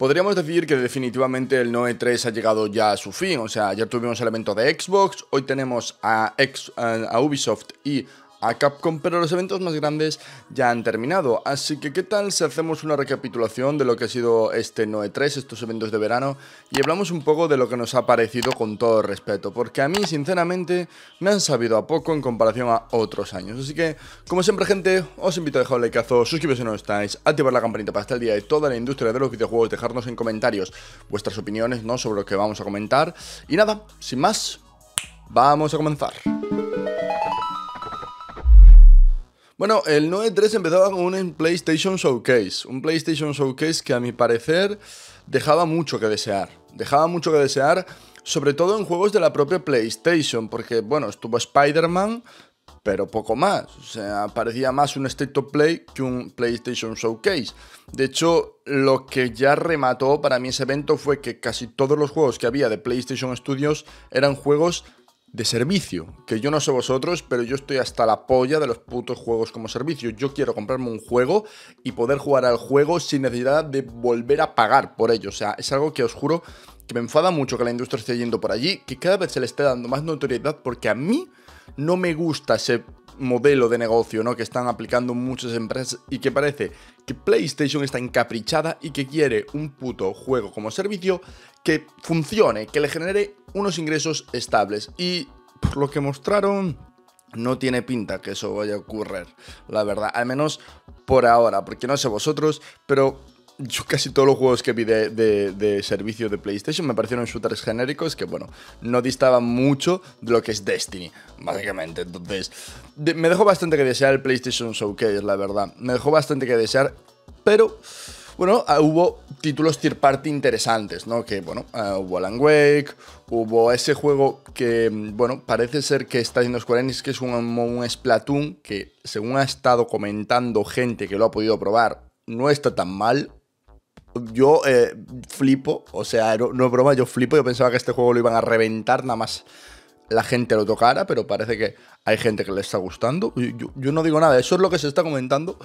Podríamos decir que definitivamente el Noe 3 ha llegado ya a su fin, o sea, ya tuvimos el evento de Xbox, hoy tenemos a, a Ubisoft y a Capcom, pero los eventos más grandes ya han terminado. Así que, ¿qué tal si hacemos una recapitulación de lo que ha sido este Noe 3, estos eventos de verano, y hablamos un poco de lo que nos ha parecido con todo respeto? Porque a mí, sinceramente, me han sabido a poco en comparación a otros años. Así que, como siempre, gente, os invito a dejar un likeazo, suscribiros si no estáis, activar la campanita para estar al día de toda la industria de los videojuegos, dejarnos en comentarios vuestras opiniones ¿no? sobre lo que vamos a comentar. Y nada, sin más, vamos a comenzar. Bueno, el 9.3 empezaba con un PlayStation Showcase. Un PlayStation Showcase que a mi parecer dejaba mucho que desear. Dejaba mucho que desear, sobre todo en juegos de la propia PlayStation, porque bueno, estuvo Spider-Man, pero poco más. O sea, parecía más un State of Play que un PlayStation Showcase. De hecho, lo que ya remató para mí ese evento fue que casi todos los juegos que había de PlayStation Studios eran juegos de servicio. Que yo no sé vosotros, pero yo estoy hasta la polla de los putos juegos como servicio. Yo quiero comprarme un juego y poder jugar al juego sin necesidad de volver a pagar por ello. O sea, es algo que os juro que me enfada mucho que la industria esté yendo por allí, que cada vez se le esté dando más notoriedad porque a mí no me gusta ese modelo de negocio ¿no? que están aplicando muchas empresas y que parece que PlayStation está encaprichada y que quiere un puto juego como servicio que funcione, que le genere unos ingresos estables. Y por lo que mostraron, no tiene pinta que eso vaya a ocurrir, la verdad. Al menos por ahora, porque no sé vosotros, pero yo casi todos los juegos que vi de, servicio de PlayStation me parecieron shooters genéricos que, bueno, no distaban mucho de lo que es Destiny, básicamente. Entonces, me dejó bastante que desear el PlayStation Showcase, la verdad. Me dejó bastante que desear, pero bueno, ah, hubo títulos tier party interesantes, ¿no? Que, bueno, ah, hubo Alan Wake, hubo ese juego que, mm, bueno, parece ser que está haciendo Square Enix, que es un, un Splatoon, que según ha estado comentando gente que lo ha podido probar, no está tan mal yo eh, flipo, o sea, no, es broma, yo flipo, yo pensaba que este juego lo iban a reventar nada más la gente lo tocara, pero parece que hay gente que le está gustando. Yo, yo, no digo nada, eso es lo que se está comentando.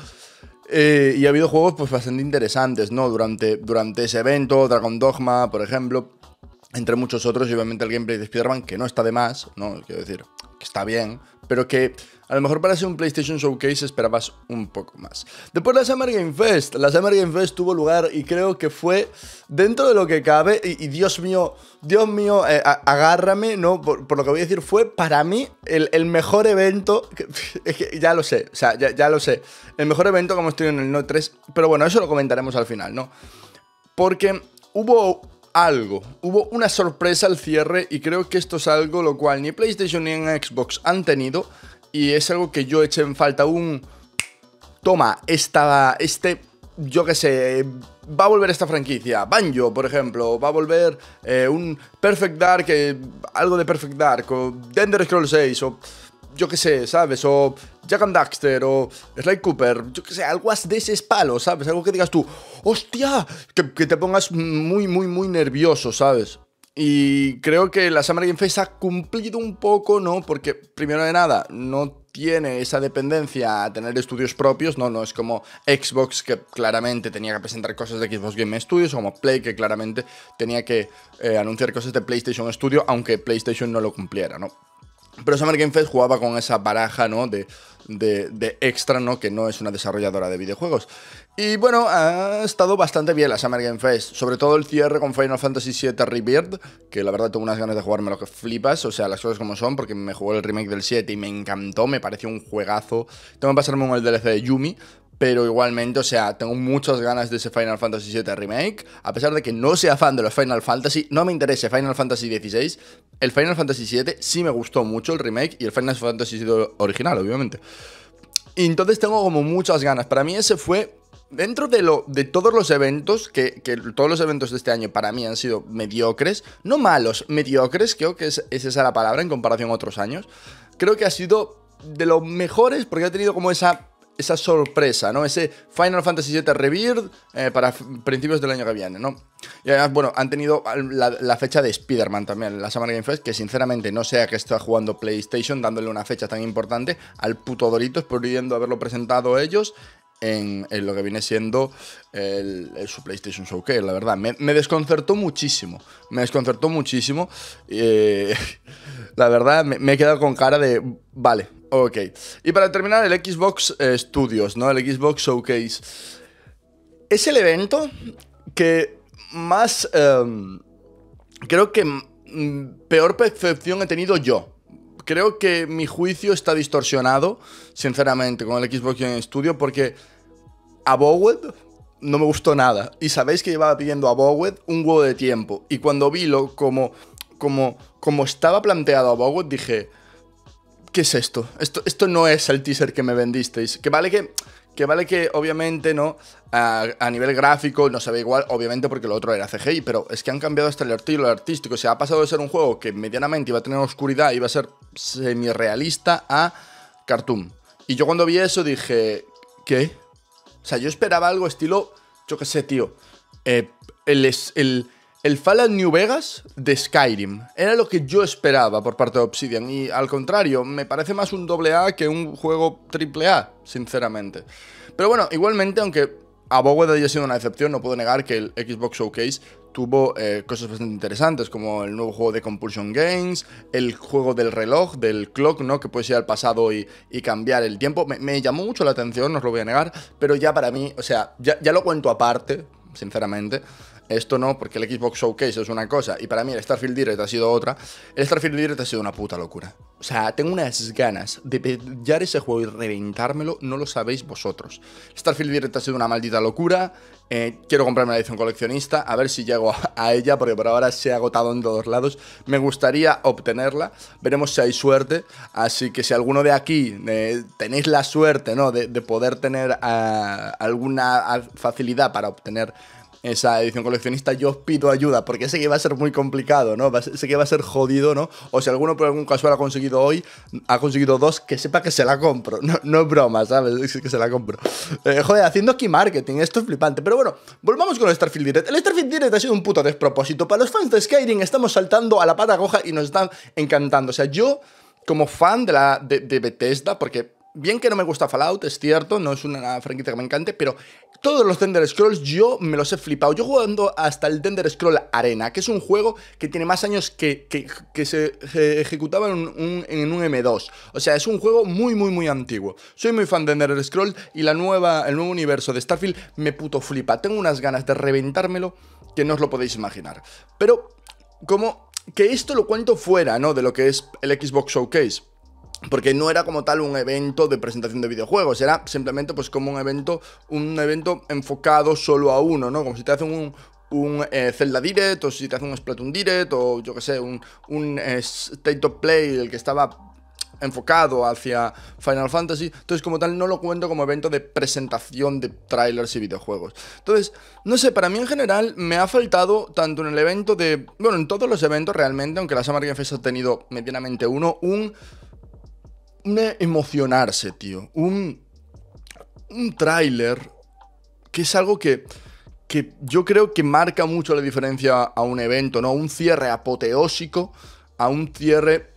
Eh, y ha habido juegos pues bastante interesantes, ¿no? Durante, durante ese evento, Dragon Dogma, por ejemplo, entre muchos otros, y obviamente el gameplay de Spider-Man, que no está de más, ¿no? Quiero decir, que está bien, pero que a lo mejor para ser un PlayStation Showcase esperabas un poco más. Después la Summer Game Fest. La Summer Game Fest tuvo lugar y creo que fue dentro de lo que cabe. Y, Dios mío, Dios mío, eh, agárrame, ¿no? Por, lo que voy a decir, fue para mí el, mejor evento. es que ya lo sé, o sea, ya, lo sé. El mejor evento como estoy en el No 3. Pero bueno, eso lo comentaremos al final, ¿no? Porque hubo algo. Hubo una sorpresa al cierre y creo que esto es algo lo cual ni PlayStation ni Xbox han tenido y es algo que yo eché en falta un... Toma, esta, este, yo qué sé, va a volver esta franquicia. Banjo, por ejemplo, va a volver eh, un Perfect Dark, eh, algo de Perfect Dark, o Dender Scroll 6, o yo qué sé, ¿sabes? O Jack and Daxter o Sly Cooper, yo qué sé, algo de ese espalo, ¿sabes? Algo que digas tú, ¡hostia! Que, te pongas muy, muy, muy nervioso, ¿sabes? Y creo que la Samurai Game Fest ha cumplido un poco, ¿no? Porque, primero de nada, no tiene esa dependencia a tener estudios propios, ¿no? No es como Xbox, que claramente tenía que presentar cosas de Xbox Game Studios, o como Play, que claramente tenía que eh, anunciar cosas de PlayStation Studio, aunque PlayStation no lo cumpliera, ¿no? Pero Summer Game Fest jugaba con esa baraja, ¿no? De, de, extra, ¿no? Que no es una desarrolladora de videojuegos. Y bueno, ha estado bastante bien la Summer Game Fest. Sobre todo el cierre con Final Fantasy VII Rebirth, que la verdad tengo unas ganas de jugarme lo que flipas. O sea, las cosas como son, porque me jugó el remake del 7 y me encantó, me pareció un juegazo. Tengo que pasarme con el DLC de Yumi, pero igualmente, o sea, tengo muchas ganas de ese Final Fantasy VII Remake. A pesar de que no sea fan de los Final Fantasy, no me interese Final Fantasy XVI. El Final Fantasy VII sí me gustó mucho el remake y el Final Fantasy VII original, obviamente. Y entonces tengo como muchas ganas. Para mí ese fue dentro de, lo, de todos los eventos, que, todos los eventos de este año para mí han sido mediocres, no malos, mediocres, creo que es, es, esa la palabra en comparación a otros años, creo que ha sido de los mejores porque ha tenido como esa esa sorpresa, ¿no? Ese Final Fantasy VII Rebirth eh, para principios del año que viene, ¿no? Y además, bueno, han tenido la, fecha de Spider-Man también, la Summer Game Fest, que sinceramente no sea que está jugando PlayStation dándole una fecha tan importante al puto Doritos, pudiendo haberlo presentado ellos en, lo que viene siendo su PlayStation Showcase, la verdad. Me, desconcertó muchísimo. Me desconcertó muchísimo. la verdad, me, he quedado con cara de. Vale, Ok. Y para terminar, el Xbox eh, Studios, ¿no? El Xbox Showcase. Es el evento que más... Em, creo que mm, peor percepción he tenido yo. Creo que mi juicio está distorsionado, sinceramente, con el Xbox en estudio, porque a Bowed no me gustó nada. Y sabéis que llevaba pidiendo a Bowed un huevo de tiempo. Y cuando vi lo como, como, como estaba planteado a Bowed, dije, ¿qué es esto? Esto, esto no es el teaser que me vendisteis. Que vale que, que, vale que obviamente, ¿no? A, nivel gráfico no se ve igual, obviamente porque lo otro era CGI, pero es que han cambiado hasta el estilo artístico. O sea, ha pasado de ser un juego que medianamente iba a tener oscuridad, iba a ser semi-realista a cartoon. Y yo cuando vi eso dije, ¿qué? O sea, yo esperaba algo estilo, yo qué sé, tío. Eh, es... el, el Fallout New Vegas de Skyrim. Era lo que yo esperaba por parte de Obsidian y al contrario, me parece más un AA que un juego AAA, sinceramente. Pero bueno, igualmente, aunque a haya sido una decepción, no puedo negar que el Xbox Showcase tuvo eh, cosas bastante interesantes, como el nuevo juego de Compulsion Games, el juego del reloj, del clock, ¿no? Que puedes ir al pasado y, cambiar el tiempo. Me, llamó mucho la atención, no os lo voy a negar, pero ya para mí, o sea, ya, ya lo cuento aparte, sinceramente esto no, porque el Xbox Showcase es una cosa y para mí el Starfield Direct ha sido otra, el Starfield Direct ha sido una puta locura. O sea, tengo unas ganas de pillar ese juego y reventármelo, no lo sabéis vosotros. Starfield Direct ha sido una maldita locura, eh, quiero comprarme la edición coleccionista, a ver si llego a, ella, porque por ahora se ha agotado en todos lados. Me gustaría obtenerla, veremos si hay suerte, así que si alguno de aquí eh, tenéis la suerte ¿no? de, poder tener ah, alguna facilidad para obtener esa edición coleccionista, yo os pido ayuda, porque sé que va a ser muy complicado, ¿no? Sé que va a ser jodido, ¿no? O si alguno por algún casual ha conseguido hoy, ha conseguido dos, que sepa que se la compro. No, es broma, ¿sabes? Es que se la compro. Eh, joder, haciendo key marketing, esto es flipante. Pero bueno, volvamos con el Starfield Direct. El Starfield Direct ha sido un puto despropósito. Para los fans de Skyrim estamos saltando a la pata coja y nos están encantando. O sea, yo como fan de, la, de Bethesda, porque bien que no me gusta Fallout, es cierto, no es una franquicia que me encante, pero todos los Tender Scrolls yo me los he flipado. Yo jugando hasta el Tender Scroll Arena, que es un juego que tiene más años que, que, se ejecutaba en un, M2. O sea, es un juego muy, muy, muy antiguo. Soy muy fan de Tender Scroll y la nueva, el nuevo universo de Starfield me puto flipa. Tengo unas ganas de reventármelo que no os lo podéis imaginar. Pero, como que esto lo cuento fuera, ¿no? De lo que es el Xbox Showcase porque no era como tal un evento de presentación de videojuegos, era simplemente pues como un evento, un evento enfocado solo a uno, ¿no? Como si te hacen un, un eh, Zelda Direct, o si te hacen un Splatoon Direct, o yo qué sé, un, un eh, State of Play, el que estaba enfocado hacia Final Fantasy. Entonces, como tal, no lo cuento como evento de presentación de trailers y videojuegos. Entonces, no sé, para mí en general me ha faltado tanto en el evento de. Bueno, en todos los eventos realmente, aunque la Summer Game Fest ha tenido medianamente uno, un un emocionarse, tío. Un, un tráiler que es algo que, que yo creo que marca mucho la diferencia a un evento, ¿no? Un cierre apoteósico a un cierre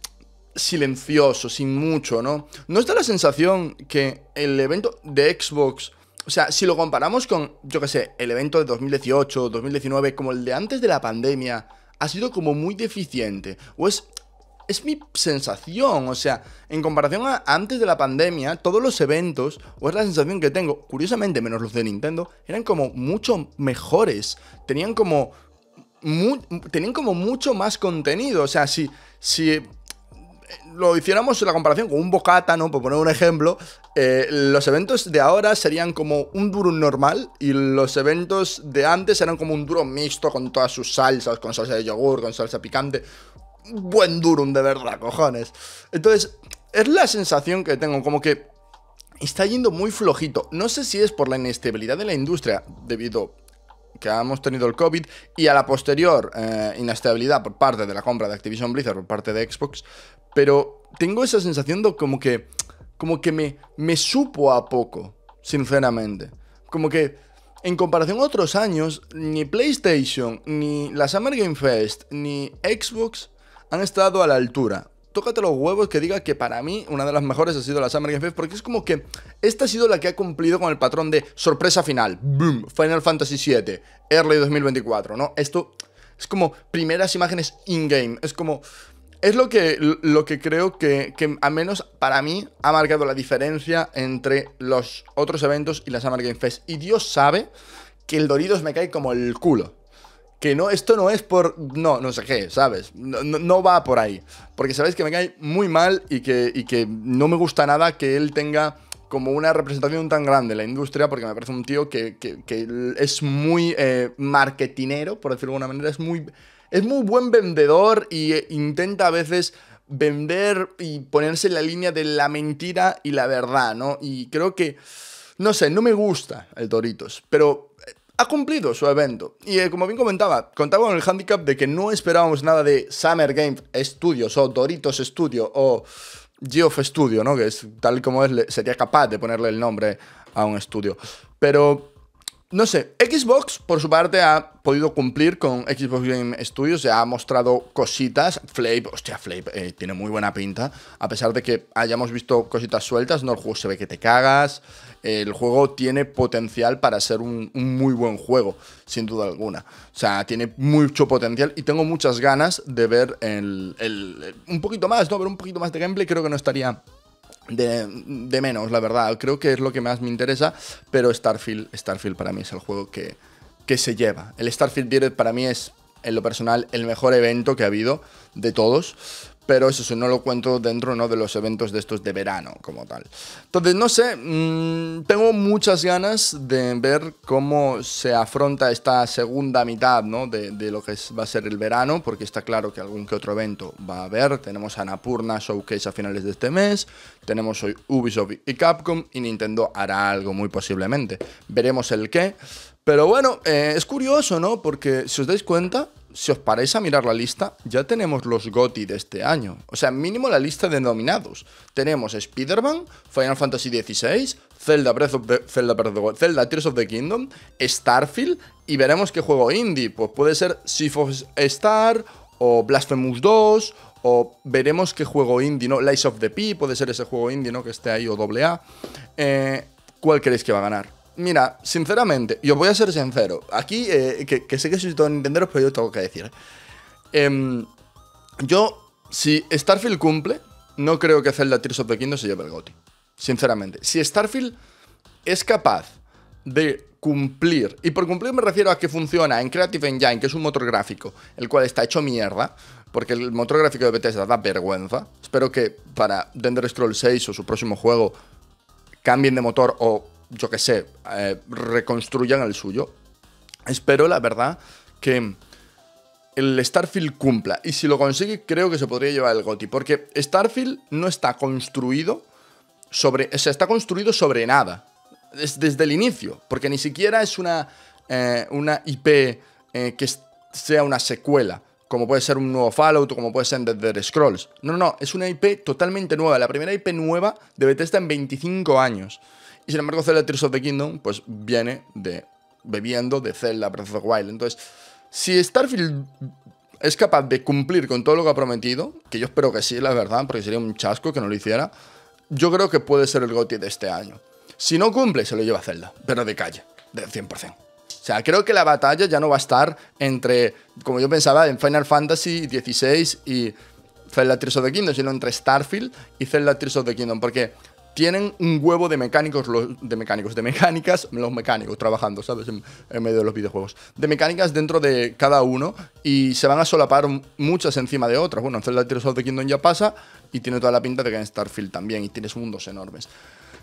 silencioso, sin mucho, ¿no? ¿No está la sensación que el evento de Xbox... O sea, si lo comparamos con, yo qué sé, el evento de 2018, 2019, como el de antes de la pandemia, ha sido como muy deficiente. O es es mi sensación, o sea, en comparación a antes de la pandemia, todos los eventos, o es la sensación que tengo, curiosamente menos los de Nintendo, eran como mucho mejores, tenían como, tenían como mucho más contenido, o sea, si, si eh, lo hiciéramos en la comparación con un bocata, ¿no? Por poner un ejemplo, eh, los eventos de ahora serían como un duro normal y los eventos de antes eran como un duro mixto con todas sus salsas, con salsa de yogur, con salsa picante buen durum de verdad, cojones. Entonces, es la sensación que tengo, como que está yendo muy flojito. No sé si es por la inestabilidad de la industria debido que hemos tenido el COVID y a la posterior eh, inestabilidad por parte de la compra de Activision Blizzard por parte de Xbox, pero tengo esa sensación de como que como que me, me supo a poco, sinceramente. Como que en comparación a otros años, ni PlayStation, ni la Summer Game Fest, ni Xbox han estado a la altura. Tócate los huevos que diga que para mí una de las mejores ha sido la Summer Game Fest, porque es como que esta ha sido la que ha cumplido con el patrón de sorpresa final, boom, Final Fantasy VII, Early 2024, ¿no? Esto es como primeras imágenes in-game, es como... Es lo que, lo que creo que, que, al menos para mí, ha marcado la diferencia entre los otros eventos y la Summer Game Fest. Y Dios sabe que el Doritos me cae como el culo que no, esto no es por, no, no sé qué, ¿sabes? No, va por ahí. Porque sabéis que me cae muy mal y que, que no me gusta nada que él tenga como una representación tan grande en la industria, porque me parece un tío que, es muy eh, marketinero, por decirlo de alguna manera, es muy, es muy buen vendedor y e, intenta a veces vender y ponerse en la línea de la mentira y la verdad, ¿no? Y creo que, no sé, no me gusta el Doritos, pero eh, ha cumplido su evento. Y eh, como bien comentaba, contaba con el handicap de que no esperábamos nada de Summer Game Studios o Doritos Studio o Geoff Studio, ¿no? Que es tal como es, sería capaz de ponerle el nombre a un estudio. Pero no sé, Xbox por su parte ha podido cumplir con Xbox Game Studios, se ha mostrado cositas. Flape, hostia, Flape eh, tiene muy buena pinta, a pesar de que hayamos visto cositas sueltas, no, el juego se ve que te cagas, el juego tiene potencial para ser un, muy buen juego, sin duda alguna. O sea, tiene mucho potencial y tengo muchas ganas de ver el, el, un poquito más, ¿no? Ver un poquito más de gameplay, creo que no estaría de, menos, la verdad. Creo que es lo que más me interesa, pero Starfield, Starfield para mí es el juego que, que se lleva. El Starfield Direct para mí es, en lo personal, el mejor evento que ha habido de todos pero eso, no lo cuento dentro ¿no? de los eventos de estos de verano como tal. Entonces, no sé, mm, tengo muchas ganas de ver cómo se afronta esta segunda mitad ¿no? de, lo que va a ser el verano, porque está claro que algún que otro evento va a haber. Tenemos Anapurna Showcase a finales de este mes, tenemos hoy Ubisoft y Capcom, y Nintendo hará algo muy posiblemente. Veremos el qué. Pero bueno, eh, es curioso, ¿no? Porque si os dais cuenta, si os paráis a mirar la lista, ya tenemos los GOTI de este año. O sea, mínimo la lista de nominados. Tenemos Spider-Man, Final Fantasy XVI, Zelda Breath of Zelda, Zelda Tears of the Kingdom, Starfield y veremos qué juego indie. Pues puede ser Sea of Star o Blasphemous 2 o veremos qué juego indie, ¿no? Lies of the P, puede ser ese juego indie, ¿no? Que esté ahí o AA. Eh, ¿Cuál creéis que va a ganar? mira, sinceramente, yo voy a ser sincero. Aquí, eh, que, sé que soy todo entenderos, pero yo tengo que decir. Eh, em, yo, si Starfield cumple, no creo que Zelda Tears of the Kingdom se lleve el GOTI. Sinceramente. Si Starfield es capaz de cumplir, y por cumplir me refiero a que funciona en Creative Engine, que es un motor gráfico, el cual está hecho mierda, porque el motor gráfico de Bethesda da vergüenza. Espero que para Dender Scroll 6 o su próximo juego cambien de motor o yo qué sé, eh, reconstruyan el suyo. Espero, la verdad, que el Starfield cumpla. Y si lo consigue, creo que se podría llevar el GOTI. Porque Starfield no está construido sobre. O sea, está construido sobre nada. desde el inicio. Porque ni siquiera es una, eh, una IP eh, que sea una secuela. Como puede ser un nuevo Fallout o como puede ser Dead Scrolls. No, no, no. Es una IP totalmente nueva. La primera IP nueva de Bethesda en 25 años. Y sin embargo, Zelda Tears of the Kingdom, pues viene de bebiendo de Zelda Breath of the Wild. Entonces, si Starfield es capaz de cumplir con todo lo que ha prometido, que yo espero que sí, la verdad, porque sería un chasco que no lo hiciera, yo creo que puede ser el GOTI de este año. Si no cumple, se lo lleva Zelda, pero de calle, del 100%. O sea, creo que la batalla ya no va a estar entre, como yo pensaba, en Final Fantasy XVI y Zelda Tears of the Kingdom, sino entre Starfield y Zelda Tears of the Kingdom, porque tienen un huevo de mecánicos, de mecánicos, de mecánicas, los mecánicos trabajando, ¿sabes? En, medio de los videojuegos. De mecánicas dentro de cada uno y se van a solapar muchas encima de otras. Bueno, en Zelda Tears of Kingdom ya pasa y tiene toda la pinta de que en Starfield también y tienes mundos enormes.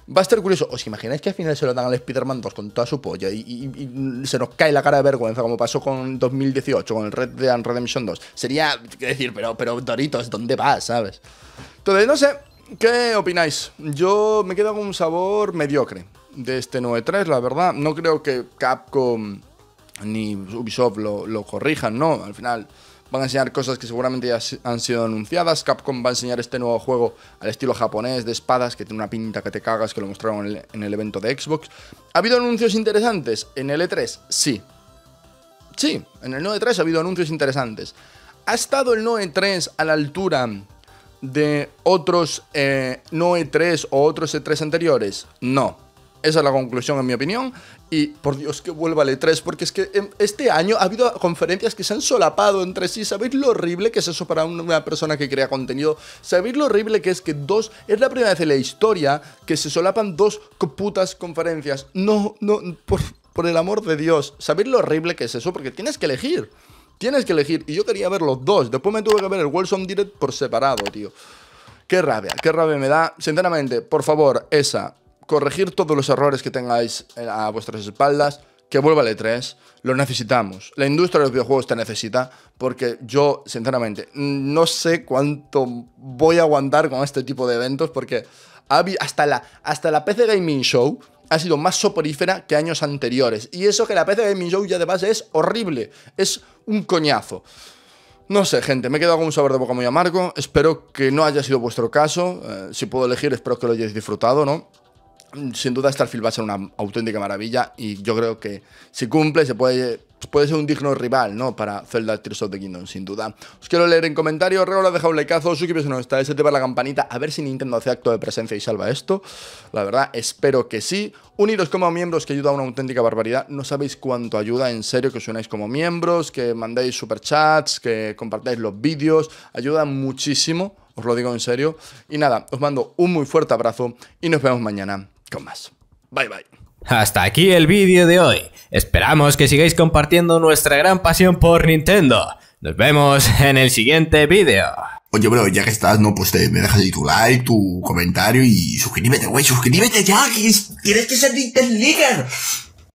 Va a estar curioso. ¿Os imagináis que al final se lo dan al Spider-Man 2 con toda su polla y, se nos cae la cara de vergüenza como pasó con 2018, con el Red Dead Redemption 2? Sería, que decir, pero, pero Doritos, ¿dónde vas, sabes? Entonces, no sé, ¿Qué opináis? Yo me quedo con un sabor mediocre de este 9.3, la verdad. No creo que Capcom ni Ubisoft lo, corrijan, ¿no? Al final van a enseñar cosas que seguramente ya han sido anunciadas. Capcom va a enseñar este nuevo juego al estilo japonés de espadas, que tiene una pinta que te cagas, que lo mostraron en el, evento de Xbox. ¿Ha habido anuncios interesantes en el E3? Sí. Sí, en el 9.3 ha habido anuncios interesantes. ¿Ha estado el 9.3 a la altura de otros eh, no E3 o otros E3 anteriores? No. Esa es la conclusión en mi opinión. Y por Dios que vuelva al E3, porque es que este año ha habido conferencias que se han solapado entre sí. ¿Sabéis lo horrible que es eso para una persona que crea contenido? ¿Sabéis lo horrible que es que dos... Es la primera vez en la historia que se solapan dos putas conferencias. No, no, por, por el amor de Dios. ¿Sabéis lo horrible que es eso? Porque tienes que elegir. Tienes que elegir. Y yo quería ver los dos. Después me tuve que ver el Wilson Direct por separado, tío. Qué rabia, qué rabia me da. Sinceramente, por favor, esa. Corregir todos los errores que tengáis a vuestras espaldas. Que vuelva el E3. Lo necesitamos. La industria de los videojuegos te necesita. Porque yo, sinceramente, no sé cuánto voy a aguantar con este tipo de eventos. Porque hasta la, hasta la PC Gaming Show ha sido más soporífera que años anteriores. Y eso que la PC Gaming Show ya de base es horrible. Es un coñazo. No sé, gente, me he quedado con un sabor de boca muy amargo. Espero que no haya sido vuestro caso. Eh, si puedo elegir, espero que lo hayáis disfrutado, ¿no? Sin duda, Starfield va a ser una auténtica maravilla y yo creo que si cumple, se puede puede ser un digno rival, ¿no? Para Zelda Tears of the Kingdom, sin duda. Os quiero leer en comentarios, regalos, deja un likeazo, suscribiros si no está, ese te la campanita, a ver si Nintendo hace acto de presencia y salva esto. La verdad, espero que sí. Uniros como miembros, que ayuda a una auténtica barbaridad. No sabéis cuánto ayuda, en serio, que os unáis como miembros, que mandéis superchats, que compartáis los vídeos. Ayuda muchísimo, os lo digo en serio. Y nada, os mando un muy fuerte abrazo y nos vemos mañana con más. Bye, bye. Hasta aquí el vídeo de hoy. Esperamos que sigáis compartiendo nuestra gran pasión por Nintendo. Nos vemos en el siguiente vídeo. Oye, bro, ya que estás, no, pues te, me dejas ahí tu like, tu comentario y suscríbete, güey, suscríbete ya, que tienes que ser Nintendo League.